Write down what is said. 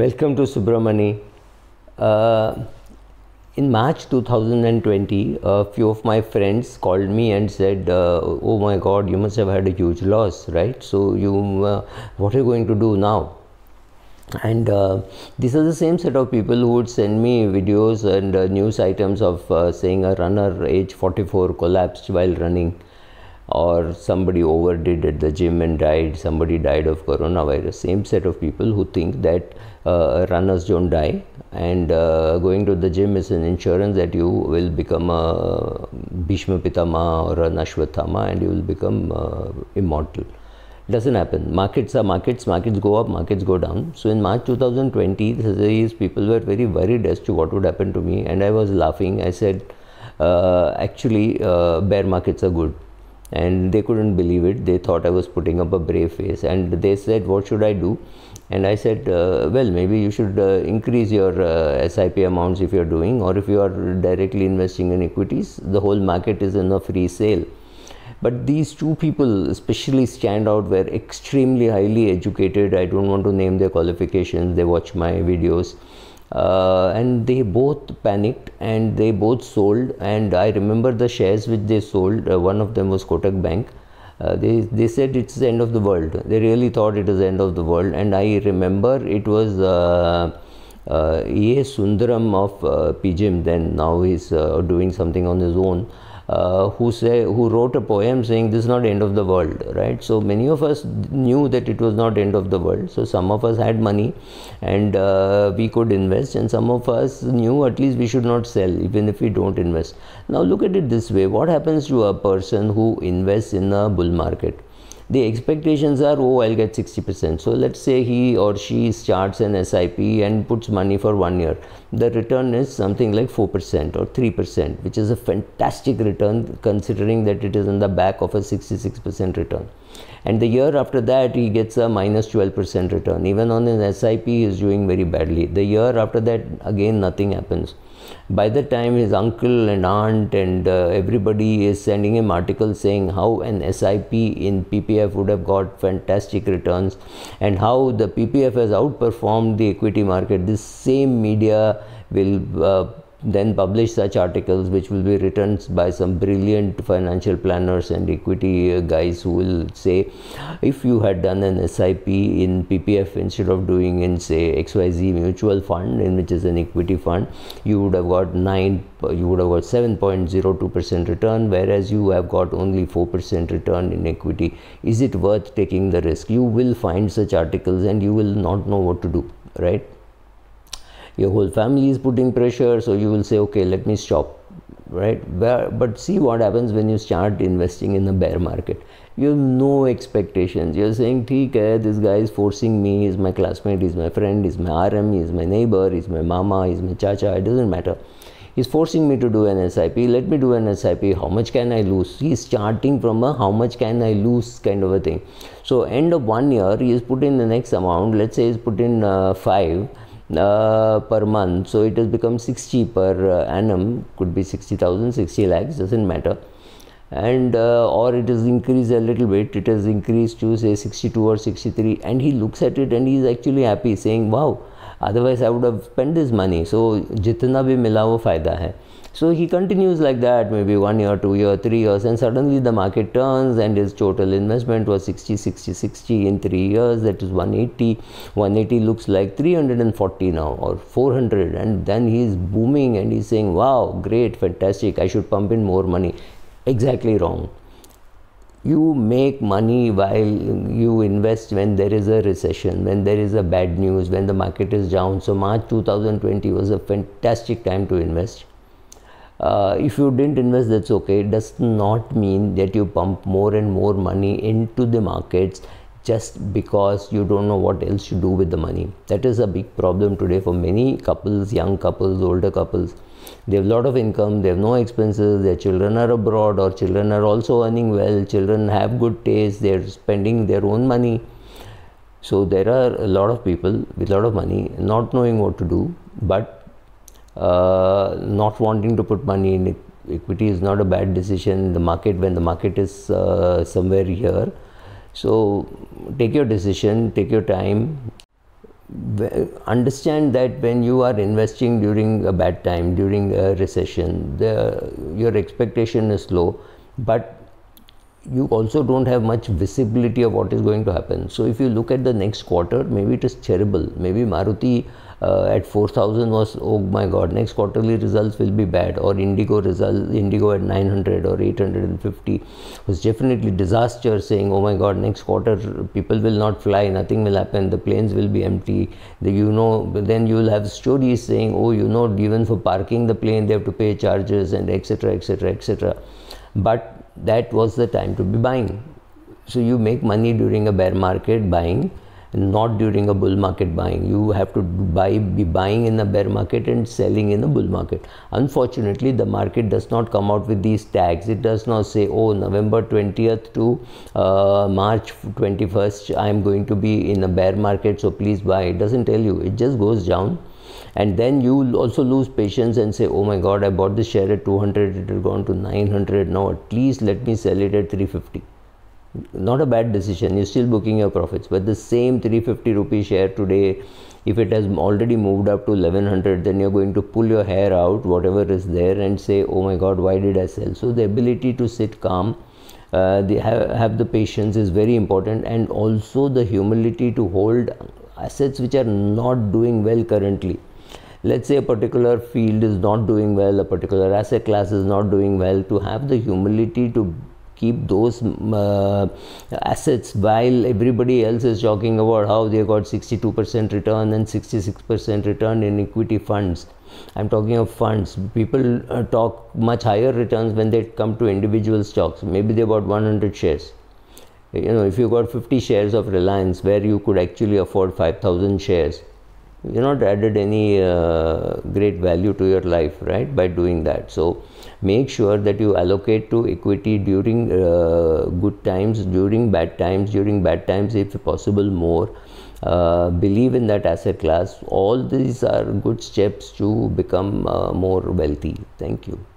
Welcome to Subramani. Uh, in March 2020, a few of my friends called me and said, uh, Oh my god, you must have had a huge loss, right? So, you, uh, what are you going to do now? and uh, these are the same set of people who would send me videos and uh, news items of uh, saying a runner age 44 collapsed while running or somebody overdid at the gym and died, somebody died of coronavirus. Same set of people who think that uh, runners don't die and uh, going to the gym is an insurance that you will become a Bhishma Pitama or an Ashwathama and you will become uh, immortal. Doesn't happen. Markets are markets, markets go up, markets go down. So in March 2020, these people were very worried as to what would happen to me and I was laughing. I said, uh, actually, uh, bear markets are good and they couldn't believe it they thought i was putting up a brave face and they said what should i do and i said uh, well maybe you should uh, increase your uh, sip amounts if you're doing or if you are directly investing in equities the whole market is in a free sale but these two people especially stand out were extremely highly educated i don't want to name their qualifications they watch my videos uh, and they both panicked and they both sold and i remember the shares which they sold uh, one of them was kotak bank uh, they, they said it's the end of the world they really thought it is the end of the world and i remember it was uh, E.A. Uh, Sundaram of uh, PGM then now he's uh, doing something on his own uh, who say who wrote a poem saying this is not end of the world right so many of us knew that it was not end of the world so some of us had money and uh, we could invest and some of us knew at least we should not sell even if we don't invest now look at it this way what happens to a person who invests in a bull market the expectations are oh i'll get 60% so let's say he or she starts an sip and puts money for one year the return is something like 4% or 3%, which is a fantastic return considering that it is in the back of a 66% return. And the year after that, he gets a minus 12% return. Even on his SIP, he is doing very badly. The year after that, again, nothing happens. By the time his uncle and aunt and uh, everybody is sending him articles saying how an SIP in PPF would have got fantastic returns and how the PPF has outperformed the equity market, this same media will uh, then publish such articles which will be written by some brilliant financial planners and equity uh, guys who will say if you had done an SIP in PPF instead of doing in say XYZ mutual fund in which is an equity fund you would have got 9 you would have got 7.02% return whereas you have got only 4% return in equity is it worth taking the risk you will find such articles and you will not know what to do right your whole family is putting pressure so you will say okay let me stop right but see what happens when you start investing in a bear market you have no expectations you're saying "Okay, this guy is forcing me he's my classmate he's my friend he's my rm he's my neighbor he's my mama he's my chacha it doesn't matter he's forcing me to do an sip let me do an sip how much can i lose he's starting from a how much can i lose kind of a thing so end of one year he is put in the next amount let's say he's put in uh, 5 uh, per month so it has become 60 per uh, annum could be 60000 60 lakhs doesn't matter and uh, or it has increased a little bit it has increased to say 62 or 63 and he looks at it and he is actually happy saying wow otherwise i would have spent this money so jitna bhi mila wo fayda hai So he continues like that, maybe one year, two year, three years, and suddenly the market turns and his total investment was 60, 60, 60 in three years. That is 180. 180 looks like 340 now or 400, and then he is booming and he's saying, "Wow, great, fantastic! I should pump in more money." Exactly wrong. You make money while you invest when there is a recession, when there is a bad news, when the market is down. So March 2020 was a fantastic time to invest uh, if you didn't invest, that's okay. It does not mean that you pump more and more money into the markets just because you don't know what else to do with the money. That is a big problem today for many couples, young couples, older couples. They have a lot of income, they have no expenses, their children are abroad or children are also earning well, children have good taste, they are spending their own money. So there are a lot of people with a lot of money not knowing what to do, but uh, not wanting to put money in equity is not a bad decision the market when the market is uh, somewhere here so take your decision take your time understand that when you are investing during a bad time during a recession the, your expectation is low but you also don't have much visibility of what is going to happen so if you look at the next quarter maybe it is terrible maybe maruti uh, at 4000 was oh my god next quarterly results will be bad or indigo result indigo at 900 or 850 was definitely disaster saying oh my god next quarter people will not fly nothing will happen the planes will be empty the, you know then you will have stories saying oh you know even for parking the plane they have to pay charges and etc etc etc but that was the time to be buying so you make money during a bear market buying not during a bull market buying. You have to buy, be buying in the bear market and selling in the bull market. Unfortunately, the market does not come out with these tags. It does not say, oh, November 20th to uh, March 21st, I am going to be in a bear market, so please buy. It doesn't tell you. It just goes down and then you also lose patience and say oh my god i bought this share at 200 it has gone to 900 now at least let me sell it at 350 not a bad decision you're still booking your profits but the same 350 rupee share today if it has already moved up to 1100 then you're going to pull your hair out whatever is there and say oh my god why did i sell so the ability to sit calm uh, the, have, have the patience is very important and also the humility to hold assets which are not doing well currently let's say a particular field is not doing well a particular asset class is not doing well to have the humility to keep those uh, assets while everybody else is talking about how they got 62% return and 66% return in equity funds. I'm talking of funds. People uh, talk much higher returns when they come to individual stocks. Maybe they bought 100 shares. You know, if you got 50 shares of Reliance, where you could actually afford 5,000 shares, you are not added any uh, great value to your life right by doing that so make sure that you allocate to equity during uh, good times during bad times during bad times if possible more uh, believe in that asset class all these are good steps to become uh, more wealthy thank you